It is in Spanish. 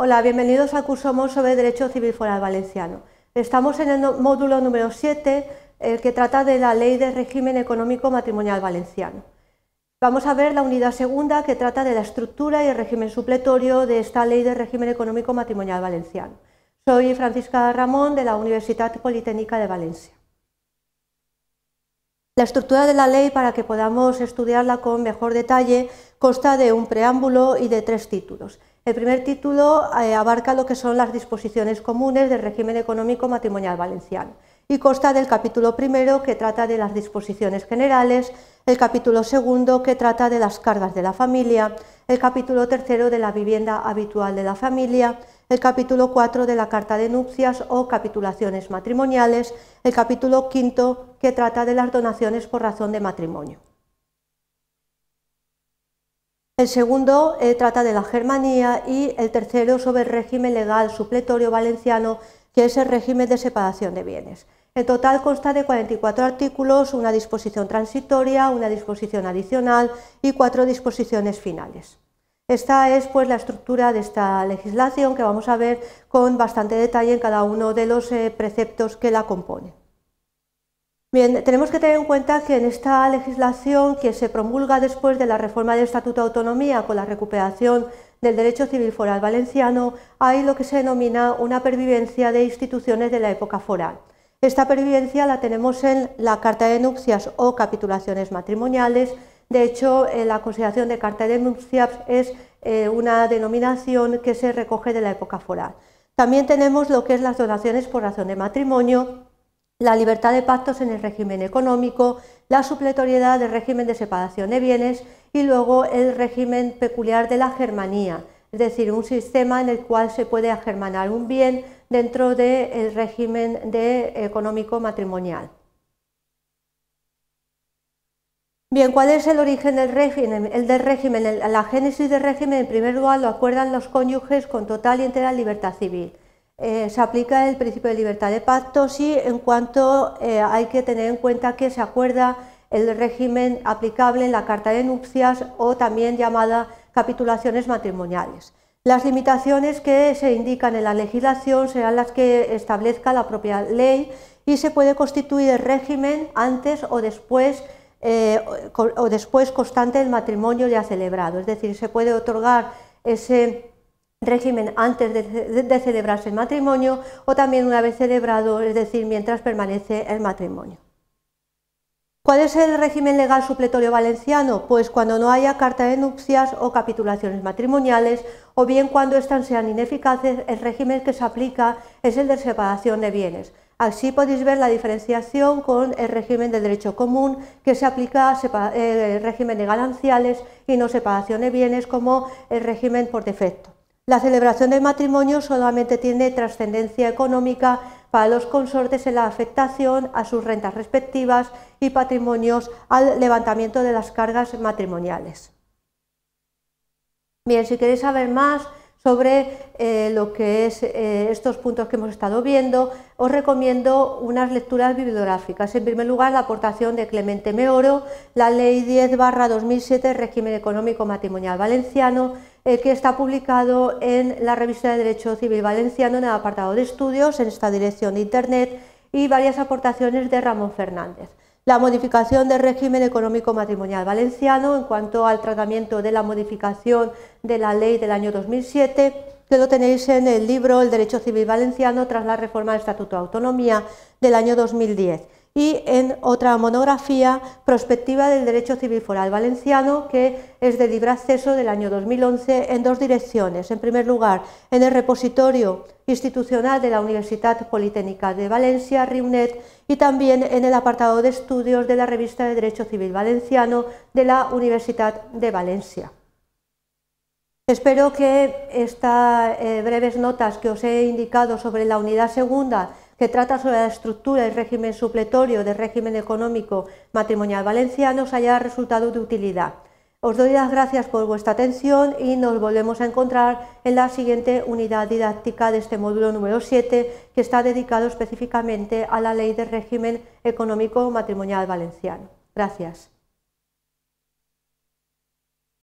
Hola, bienvenidos al curso sobre Derecho Civil Foral Valenciano. Estamos en el módulo número 7, el que trata de la Ley de Régimen Económico Matrimonial Valenciano. Vamos a ver la unidad segunda, que trata de la estructura y el régimen supletorio de esta Ley de Régimen Económico Matrimonial Valenciano. Soy Francisca Ramón, de la Universitat Politécnica de Valencia. La estructura de la ley, para que podamos estudiarla con mejor detalle, consta de un preámbulo y de tres títulos. El primer título eh, abarca lo que son las disposiciones comunes del régimen económico matrimonial valenciano y consta del capítulo primero que trata de las disposiciones generales, el capítulo segundo que trata de las cargas de la familia, el capítulo tercero de la vivienda habitual de la familia, el capítulo cuatro de la carta de nupcias o capitulaciones matrimoniales, el capítulo quinto que trata de las donaciones por razón de matrimonio. El segundo eh, trata de la Germanía y el tercero sobre el régimen legal supletorio valenciano, que es el régimen de separación de bienes. En total consta de 44 artículos, una disposición transitoria, una disposición adicional y cuatro disposiciones finales. Esta es pues la estructura de esta legislación que vamos a ver con bastante detalle en cada uno de los eh, preceptos que la componen. Bien, tenemos que tener en cuenta que en esta legislación que se promulga después de la reforma del Estatuto de Autonomía con la recuperación del derecho civil foral valenciano, hay lo que se denomina una pervivencia de instituciones de la época foral. Esta pervivencia la tenemos en la Carta de Nupcias o Capitulaciones Matrimoniales. De hecho, eh, la consideración de Carta de Nupcias es eh, una denominación que se recoge de la época foral. También tenemos lo que es las donaciones por razón de matrimonio, la libertad de pactos en el régimen económico, la supletoriedad del régimen de separación de bienes y luego el régimen peculiar de la germanía, es decir, un sistema en el cual se puede agermanar un bien dentro del régimen económico matrimonial. Bien, ¿cuál es el origen del régimen? régimen, la génesis del régimen, en primer lugar, lo acuerdan los cónyuges con total y entera libertad civil. Eh, se aplica el principio de libertad de pacto, si en cuanto eh, hay que tener en cuenta que se acuerda el régimen aplicable en la Carta de Nupcias o también llamada capitulaciones matrimoniales. Las limitaciones que se indican en la legislación serán las que establezca la propia ley y se puede constituir el régimen antes o después, eh, o después constante del matrimonio ya celebrado. Es decir, se puede otorgar ese régimen antes de, celebrarse el matrimonio o también una vez celebrado, es decir, mientras permanece el matrimonio. ¿Cuál es el régimen legal supletorio valenciano? Pues cuando no haya carta de nupcias o capitulaciones matrimoniales, o bien cuando éstas sean ineficaces, el régimen que se aplica es el de separación de bienes. Así podéis ver la diferenciación con el régimen de derecho común que se aplica eh, el régimen de gananciales y no separación de bienes como el régimen por defecto. La celebración del matrimonio solamente tiene trascendencia económica para los consortes en la afectación a sus rentas respectivas y patrimonios al levantamiento de las cargas matrimoniales. Bien, si queréis saber más sobre eh, lo que es eh, estos puntos que hemos estado viendo, os recomiendo unas lecturas bibliográficas. En primer lugar, la aportación de Clemente Meoro, la Ley 10 2007, Régimen Económico Matrimonial Valenciano, eh, que está publicado en la revista de Derecho Civil Valenciano en el apartado de estudios, en esta dirección de Internet y varias aportaciones de Ramón Fernández. La modificación del régimen económico matrimonial valenciano en cuanto al tratamiento de la modificación de la ley del año 2007, que lo tenéis en el libro El Derecho Civil Valenciano tras la reforma del Estatuto de Autonomía del año 2010 y en otra monografía, Prospectiva del Derecho Civil Foral Valenciano, que es de libre acceso del año 2011 en dos direcciones. En primer lugar, en el repositorio institucional de la Universidad Politécnica de Valencia, RIUNET, y también en el apartado de estudios de la Revista de Derecho Civil Valenciano de la Universidad de Valencia. Espero que estas eh, breves notas que os he indicado sobre la unidad segunda que trata sobre la estructura y régimen supletorio del régimen económico matrimonial valenciano, os haya resultado de utilidad. Os doy las gracias por vuestra atención y nos volvemos a encontrar en la siguiente unidad didáctica de este módulo número 7, que está dedicado específicamente a la ley del régimen económico matrimonial valenciano. Gracias.